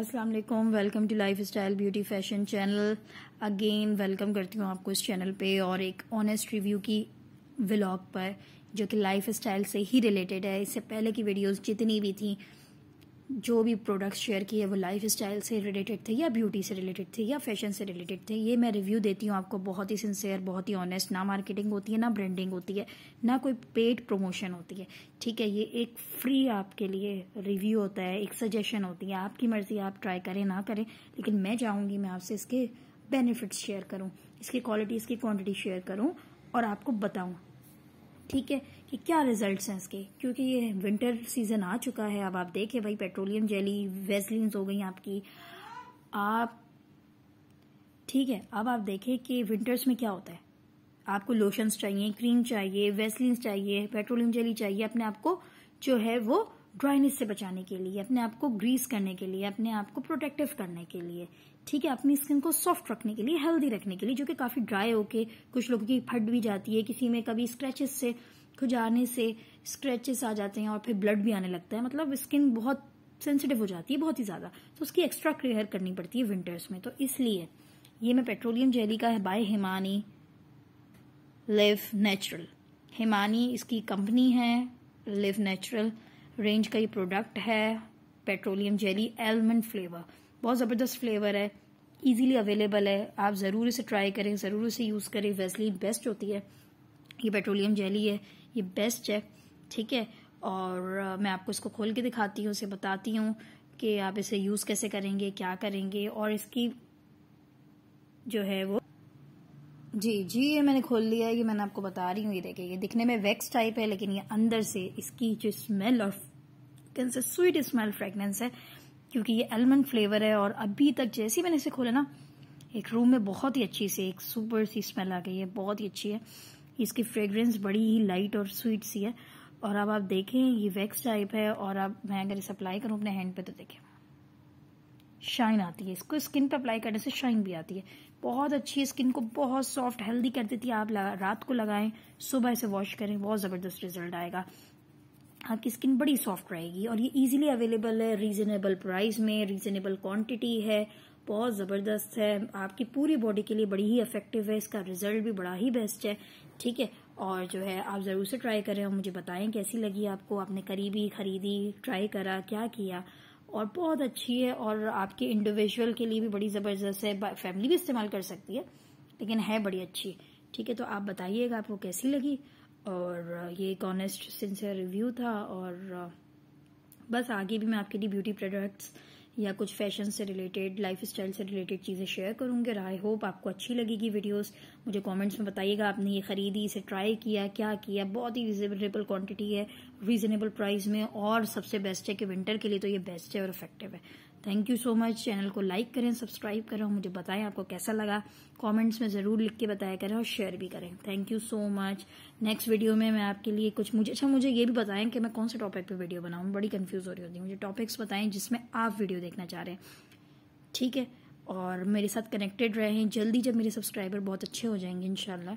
अस्सलाम वालेकुम welcome to lifestyle beauty fashion channel again welcome करती हूँ आपको इस चैनल पे और एक ऑनेस्ट रिव्यू की व्लॉग पर जो कि लाइफ स्टाइल से ही रिलेटेड है इससे पहले की वीडियोस जितनी भी थी जो भी प्रोडक्ट शेयर किए वो लाइफ स्टाइल से रिलेटेड थे या ब्यूटी से रिलेटेड थे या फैशन से रिलेटेड थे ये मैं रिव्यू देती हूँ आपको बहुत ही सिंसेयर बहुत ही ऑनेस्ट ना मार्केटिंग होती है ना ब्रांडिंग होती है ना कोई पेड प्रमोशन होती है ठीक है ये एक फ्री आपके लिए रिव्यू होता है एक सजेशन होती है आपकी मर्जी आप ट्राई करें ना करें लेकिन मैं चाहूँगी मैं आपसे इसके बेनिफिट्स शेयर करूँ इसकी क्वालिटी इसकी क्वान्टिटी शेयर करूँ और आपको बताऊँ ठीक है कि क्या रिजल्ट्स हैं इसके क्योंकि ये विंटर सीजन आ चुका है अब आप देखें भाई पेट्रोलियम जेली वेजलिन हो गई आपकी आप ठीक है अब आप देखें कि विंटर्स में क्या होता है आपको लोशंस चाहिए क्रीम चाहिए वेस्लिन्स चाहिए पेट्रोलियम जेली चाहिए अपने आपको जो है वो ड्राइनेस से बचाने के लिए अपने आप को ग्रीस करने के लिए अपने आप को प्रोटेक्टिव करने के लिए ठीक है अपनी स्किन को सॉफ्ट रखने के लिए हेल्दी रखने के लिए जो कि काफ़ी ड्राई होके कुछ लोगों की फट भी जाती है किसी में कभी स्क्रैचेस से खुजाने से स्क्रैचेस आ जाते हैं और फिर ब्लड भी आने लगता है मतलब स्किन बहुत सेंसिटिव हो जाती है बहुत ही ज़्यादा तो उसकी एक्स्ट्रा केयर करनी पड़ती है विंटर्स में तो इसलिए ये मैं पेट्रोलियम जेली का है by Himani live natural Himani इसकी कंपनी है लिव नेचुरल रेंज का ये प्रोडक्ट है पेट्रोलियम जेली एलमंड फ्लेवर बहुत ज़बरदस्त फ्लेवर है ईजिली अवेलेबल है आप ज़रूर इसे ट्राई करें ज़रूर इसे यूज़ करें वैसली बेस्ट होती है ये पेट्रोलियम जेली है ये बेस्ट है ठीक है और मैं आपको इसको खोल के दिखाती हूँ इसे बताती हूँ कि आप इसे यूज़ कैसे करेंगे क्या करेंगे और इसकी जो है वो जी जी ये मैंने खोल लिया है ये मैंने आपको बता रही हूँ ये देखिए ये दिखने में वैक्स टाइप है लेकिन ये अंदर से इसकी जो स्मेल और can say sweet smell fragrance है क्योंकि ये एलमंड फ्लेवर है और अभी तक जैसे मैंने इसे खोला ना एक रूम में बहुत ही अच्छी से एक सुपर सी स्मेल आ गई है बहुत ही अच्छी है इसकी फ्रेगरेंस बड़ी ही लाइट और स्वीट सी है और अब आप देखें ये वैक्स टाइप है और अब मैं अगर इसे अप्लाई करूँ अपने हैंड पे तो देखें शाइन आती है इसको स्किन पे अप्लाई करने से शाइन भी आती है बहुत अच्छी है स्किन को बहुत सॉफ्ट हेल्दी कर देती है आप रात को लगाएं सुबह से वॉश करें बहुत ज़बरदस्त रिजल्ट आएगा आपकी स्किन बड़ी सॉफ्ट रहेगी और ये इजीली अवेलेबल है रीजनेबल प्राइस में रीजनेबल क्वांटिटी है बहुत ज़बरदस्त है आपकी पूरी बॉडी के लिए बड़ी ही इफेक्टिव है इसका रिजल्ट भी बड़ा ही बेस्ट है ठीक है और जो है आप ज़रूर से ट्राई करें और मुझे बताएं कैसी लगी आपको आपने करीबी खरीदी ट्राई करा क्या किया और बहुत अच्छी है और आपके इंडिविजुअल के लिए भी बड़ी ज़बरदस्त है फैमिली भी इस्तेमाल कर सकती है लेकिन है बड़ी अच्छी ठीक है तो आप बताइएगा आपको कैसी लगी और ये एक ऑनेस्ट सिंसियर रिव्यू था और बस आगे भी मैं आपके लिए ब्यूटी प्रोडक्ट्स या कुछ फैशन से रिलेटेड लाइफ स्टाइल से रिलेटेड चीज़ें शेयर करूंगी और आई होप आपको अच्छी लगेगी वीडियोस मुझे कमेंट्स में बताइएगा आपने ये ख़रीदी इसे ट्राई किया क्या किया बहुत ही रिजनेबल क्वांटिटी है रीजनेबल प्राइस में और सबसे बेस्ट है कि विंटर के लिए तो ये बेस्ट है और इफेक्टिव है thank you so much channel को लाइक करें सब्सक्राइब करें और मुझे बताएं आपको कैसा लगा कमेंट्स में ज़रूर लिख के बताया करें और शेयर भी करें thank you so much next video में मैं आपके लिए कुछ मुझे अच्छा मुझे ये भी बताएं कि मैं कौन से टॉपिक पे वीडियो बनाऊँ बड़ी कन्फ्यूज़ हो रही होती है मुझे टॉपिक्स बताएं जिसमें आप वीडियो देखना चाह रहे हैं ठीक है और मेरे साथ कनेक्टेड रहें जल्दी जब मेरे सब्सक्राइबर बहुत अच्छे हो जाएंगे इनशाला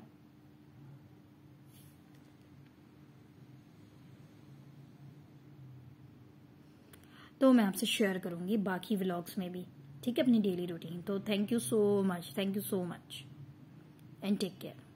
तो मैं आपसे शेयर करूंगी बाकी व्लॉग्स में भी ठीक है अपनी डेली रूटीन तो thank you so much thank you so much and take care